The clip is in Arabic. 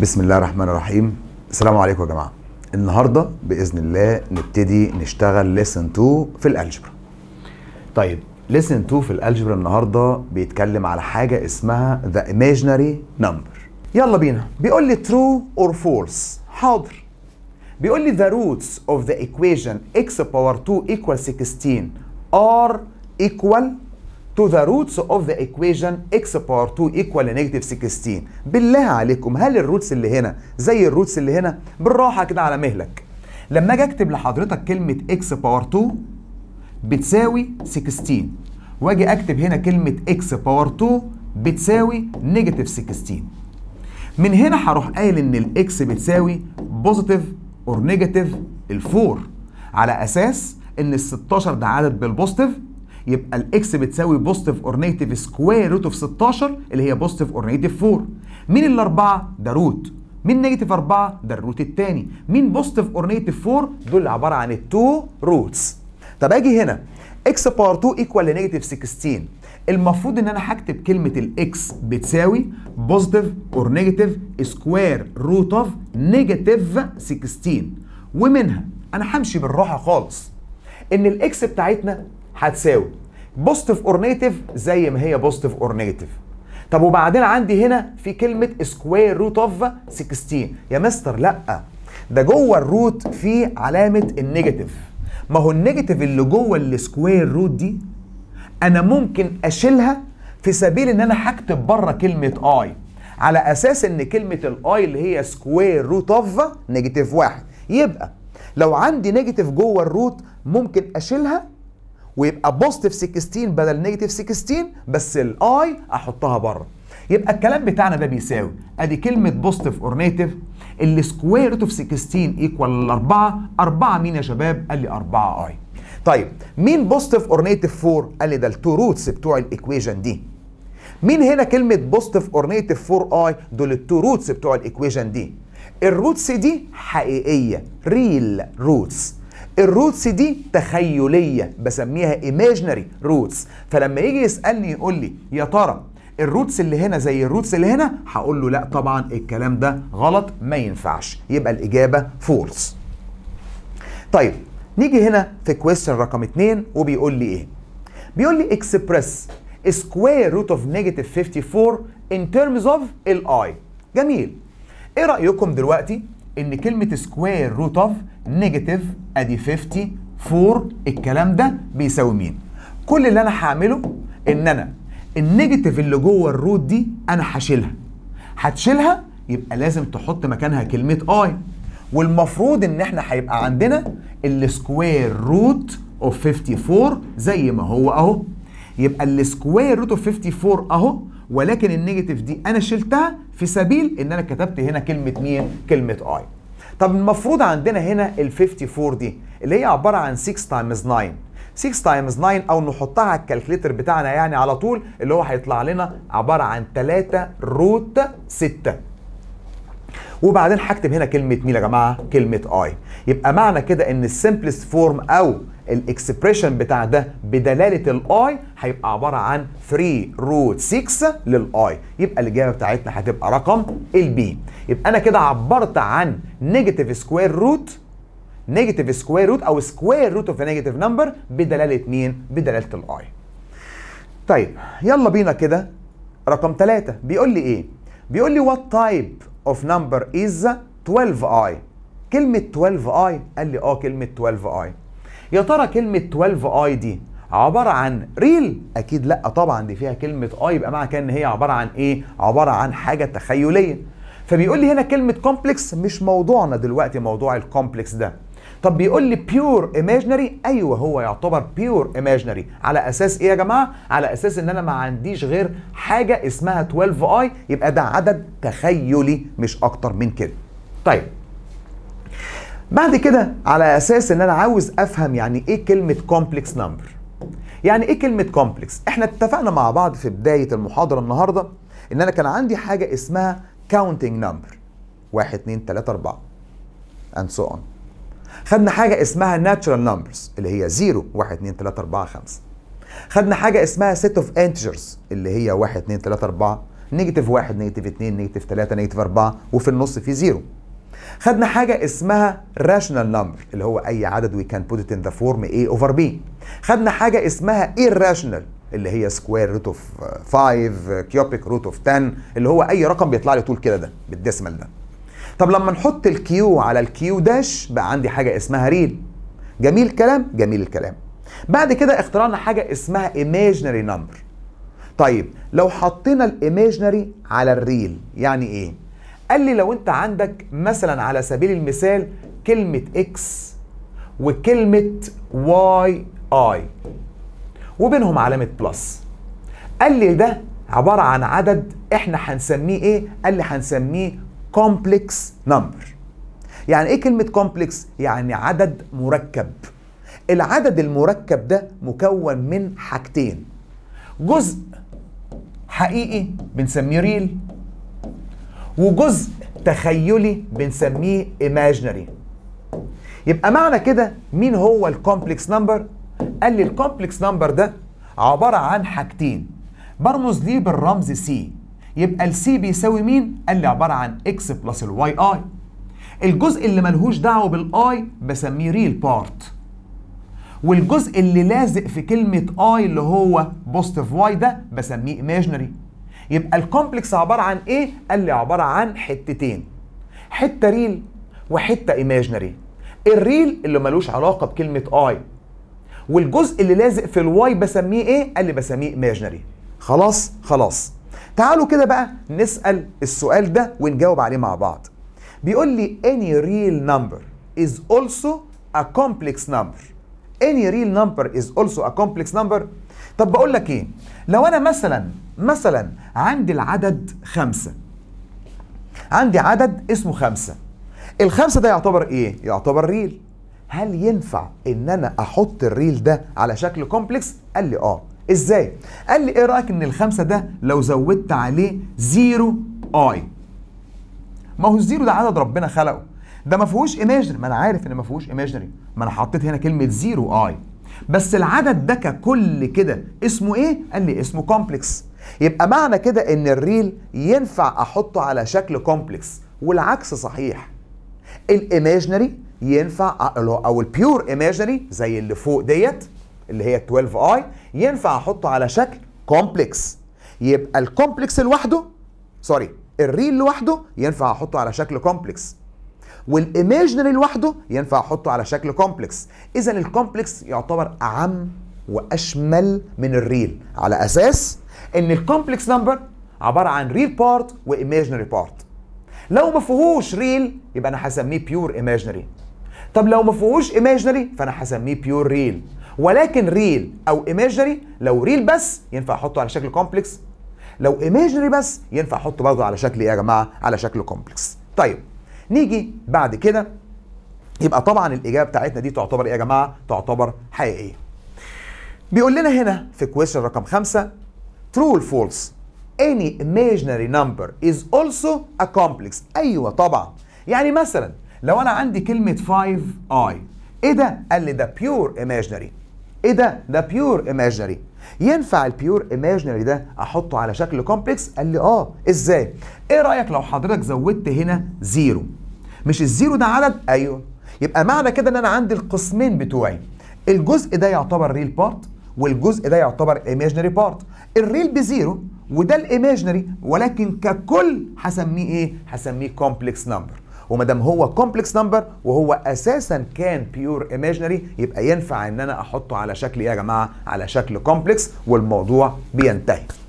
بسم الله الرحمن الرحيم السلام عليكم يا جماعه النهارده باذن الله نبتدي نشتغل ليسن 2 في الالجبرا طيب ليسن 2 في الالجبرا النهارده بيتكلم على حاجه اسمها ذا ايماجينري نمبر يلا بينا بيقول لي ترو اور فولس حاضر بيقول لي ذا روتس اوف ذا ايكويشن اكس باور 2 ايكوال 16 ار ايكوال to the roots of the equation x power 2 equal negative 16 بالله عليكم هل الروتس اللي هنا زي الروتس اللي هنا بالراحه كده على مهلك لما اجي اكتب لحضرتك كلمه x باور 2 بتساوي 16 واجي اكتب هنا كلمه x باور 2 بتساوي نيجاتيف 16 من هنا هروح قايل ان الاكس بتساوي بوزيتيف اور نيجاتيف الفور على اساس ان ال 16 ده عدد بالبوزيتيف يبقى الاكس بتساوي بوزيتيف اور نيجاتيف سكوير روت اوف 16 اللي هي بوزيتيف اور نيجاتيف 4 مين الاربعه ده روت مين نيجاتيف 4 ده الروت الثاني مين بوزيتيف اور نيجاتيف 4 دول عباره عن التو روتس طب اجي هنا اكس باور 2 ايكوال لنيجاتيف 16 المفروض ان انا هكتب كلمه الاكس بتساوي بوزيتيف اور نيجاتيف سكوير روت اوف نيجاتيف 16 ومنها انا همشي بالراحه خالص ان الاكس بتاعتنا هتساوي بوزيتيف اور نيجاتيف زي ما هي بوزيتيف اور نيجاتيف طب وبعدين عندي هنا في كلمه سكوير روت اوف 16 يا مستر لا ده جوه الروت في علامه النيجاتيف ما هو النيجاتيف اللي جوه السكوير روت دي انا ممكن اشيلها في سبيل ان انا هكتب بره كلمه اي على اساس ان كلمه الاي اللي هي سكوير روت اوف نيجاتيف واحد يبقى لو عندي نيجاتيف جوه الروت ممكن اشيلها ويبقى بوزيتيف 16 بدل نيجاتيف 16 بس الاي احطها بره يبقى الكلام بتاعنا ده بيساوي ادي كلمه بوزيتيف اور نيتيف السكوير روت اوف 16 ايكوال 4 4 مين يا شباب قال لي 4 اي طيب مين بوزيتيف اور نيتيف 4 قال لي ده التو روتس بتوع الايكويشن دي مين هنا كلمه بوزيتيف اور نيتيف 4 اي دول التو روتس بتوع الايكويشن دي الروتس دي حقيقيه ريل روتس الروتس دي تخيليه بسميها ايماجنري روتس فلما يجي يسالني يقول لي يا ترى الروتس اللي هنا زي الروتس اللي هنا هقول له لا طبعا الكلام ده غلط ما ينفعش يبقى الاجابه فولس طيب نيجي هنا في كويستشن رقم 2 وبيقول لي ايه بيقول لي اكسبرس سكوير روت اوف نيجاتيف 54 ان تيرمز اوف الاي جميل ايه رايكم دلوقتي ان كلمه سكوير روت اوف نيجاتيف ادي 50 4 الكلام ده بيساوي مين كل اللي انا هعمله ان انا النيجاتيف اللي جوه الروت دي انا هشيلها هتشيلها يبقى لازم تحط مكانها كلمه اي والمفروض ان احنا هيبقى عندنا السكوير روت اوف 54 زي ما هو اهو يبقى السكوير روت اوف 54 اهو ولكن النيجاتيف دي انا شلتها في سبيل ان انا كتبت هنا كلمه مين كلمه اي طب المفروض عندنا هنا ال 54 دي اللي هي عباره عن 6 تايمز 9 6 تايمز 9 او نحطها على الكالكليتر بتاعنا يعني على طول اللي هو هيطلع لنا عباره عن 3 روت 6 وبعدين هكتب هنا كلمه مين يا جماعه كلمه اي يبقى معنى كده ان السمبلست فورم او الاكسبريشن بتاع ده بدلاله الاي هيبقى عباره عن 3 روت 6 للاي يبقى الاجابه بتاعتنا هتبقى رقم البي يبقى انا كده عبرت عن نيجاتيف سكوير روت نيجاتيف سكوير روت او سكوير روت اوف نيجاتيف نمبر بدلاله مين بدلاله الاي طيب يلا بينا كده رقم ثلاثة بيقول لي ايه بيقول لي وات تايب of number is 12i كلمة 12i قال لي اه كلمة 12i يا ترى كلمة 12i دي عبارة عن ريل أكيد لأ طبعا دي فيها كلمة اي يبقى معنى كان هي عبارة عن إيه؟ عبارة عن حاجة تخيلية فبيقول لي هنا كلمة كومبلكس مش موضوعنا دلوقتي موضوع الكومبلكس ده طب بيقول لي بيور ايماجنري ايوه هو يعتبر بيور ايماجنري على اساس ايه يا جماعه على اساس ان انا ما عنديش غير حاجه اسمها 12 اي يبقى ده عدد تخيلي مش اكتر من كده طيب بعد كده على اساس ان انا عاوز افهم يعني ايه كلمه كومبلكس نمبر يعني ايه كلمه كومبلكس احنا اتفقنا مع بعض في بدايه المحاضره النهارده ان انا كان عندي حاجه اسمها كاونتنج نمبر 1 2 3 4 and so on خدنا حاجه اسمها natural نمبرز اللي هي 0 1 2 3 4 5 خدنا حاجه اسمها سيت اوف انتجرز اللي هي 1 2 3 4 نيجاتيف 1 نيجاتيف 2 نيجاتيف 3 نيجاتيف 4 وفي النص في 0 خدنا حاجه اسمها راشونال نمبر اللي هو اي عدد وي كان it ان ذا فورم a اوفر b خدنا حاجه اسمها irrational اللي هي سكوير روت اوف 5 كيوبيك روت اوف 10 اللي هو اي رقم بيطلع لي طول كده ده بالديسمال ده طب لما نحط الكيو على الكيو داش بقى عندي حاجه اسمها ريل جميل الكلام جميل الكلام بعد كده اخترعنا حاجه اسمها ايماجنري نمبر طيب لو حطينا الايماجنري على الريل يعني ايه قال لي لو انت عندك مثلا على سبيل المثال كلمه اكس وكلمه واي اي وبينهم علامه بلس قال لي ده عباره عن عدد احنا هنسميه ايه قال لي هنسميه complex number يعني ايه كلمة كومبلكس؟ يعني عدد مركب العدد المركب ده مكون من حاجتين جزء حقيقي بنسميه ريل وجزء تخيلي بنسميه imaginary يبقى معنى كده مين هو الكومبلكس نمبر قال لي الكومبلكس نمبر ده عبارة عن حاجتين برمز ليه بالرمز سي يبقى السي بيساوي مين؟ قال لي عباره عن اكس بلس الواي اي. الجزء اللي ملهوش دعوه بالاي بسميه ريل بارت. والجزء اللي لازق في كلمه اي اللي هو بوستيف واي ده بسميه imaginary. يبقى الكومبلكس عباره عن ايه؟ قال لي عباره عن حتتين. حته ريل وحته imaginary. الريل اللي ملوش علاقه بكلمه اي والجزء اللي لازق في الواي بسميه ايه؟ قال لي بسميه ايماجنري. خلاص؟ خلاص خلاص تعالوا كده بقى نسأل السؤال ده ونجاوب عليه مع بعض بيقول لي any real number is also a complex number any real number is also a complex number طب بقول لك ايه لو انا مثلا مثلا عندي العدد خمسة عندي عدد اسمه خمسة الخمسة ده يعتبر ايه يعتبر ريل هل ينفع ان انا احط الريل ده على شكل كومبلكس قال لي اه ازاي قال لي ايه رايك ان الخمسه ده لو زودت عليه زيرو اي ما هو الزيرو ده عدد ربنا خلقه ده ما فيهوش ايماجنري ما انا عارف ان ما فيهوش ايماجنري ما انا حطيت هنا كلمه زيرو اي بس العدد ده ككل كده اسمه ايه قال لي اسمه كومبلكس يبقى معنى كده ان الريل ينفع احطه على شكل كومبلكس والعكس صحيح الايماجنري ينفع او البيور ايماجنري زي اللي فوق ديت اللي هي 12 اي ينفع احطه على شكل كومبلكس يبقى الكومبلكس لوحده سوري الريل لوحده ينفع احطه على شكل كومبلكس والايماجنري لوحده ينفع احطه على شكل كومبلكس اذا الكومبلكس يعتبر اعم واشمل من الريل على اساس ان الكومبلكس نمبر عباره عن ريل بارت وايماجنري بارت لو ما فيهوش ريل يبقى انا هسميه بيور ايماجنري طب لو ما فيهوش ايماجنري فانا هسميه بيور ريل ولكن ريل او ايماجري لو ريل بس ينفع احطه على شكل كومبلكس لو ايماجري بس ينفع احطه برضه على شكل ايه يا جماعه على شكل كومبلكس طيب نيجي بعد كده يبقى طبعا الاجابه بتاعتنا دي تعتبر ايه يا جماعه تعتبر حقيقيه بيقول لنا هنا في كويشن رقم خمسة ترو or فولس any imaginary number is also a complex ايوه طبعا يعني مثلا لو انا عندي كلمه 5i ايه ده قال لي ده pure imaginary ايه ده ده بيور ايماجينري ينفع البيور ايماجينري ده احطه على شكل كومبلكس قال لي اه ازاي ايه رايك لو حضرتك زودت هنا زيرو مش الزيرو ده عدد ايوه يبقى معنى كده ان انا عندي القسمين بتوعي الجزء ده يعتبر ريل بارت والجزء ده يعتبر ايماجينري بارت الريل بزيرو وده الايماجينري ولكن ككل هسميه ايه هسميه كومبلكس نمبر وما دام هو كومبلكس نمبر وهو اساسا كان بيور ايماجينري يبقى ينفع ان انا احطه على شكل ايه يا جماعه على شكل كومبلكس والموضوع بينتهي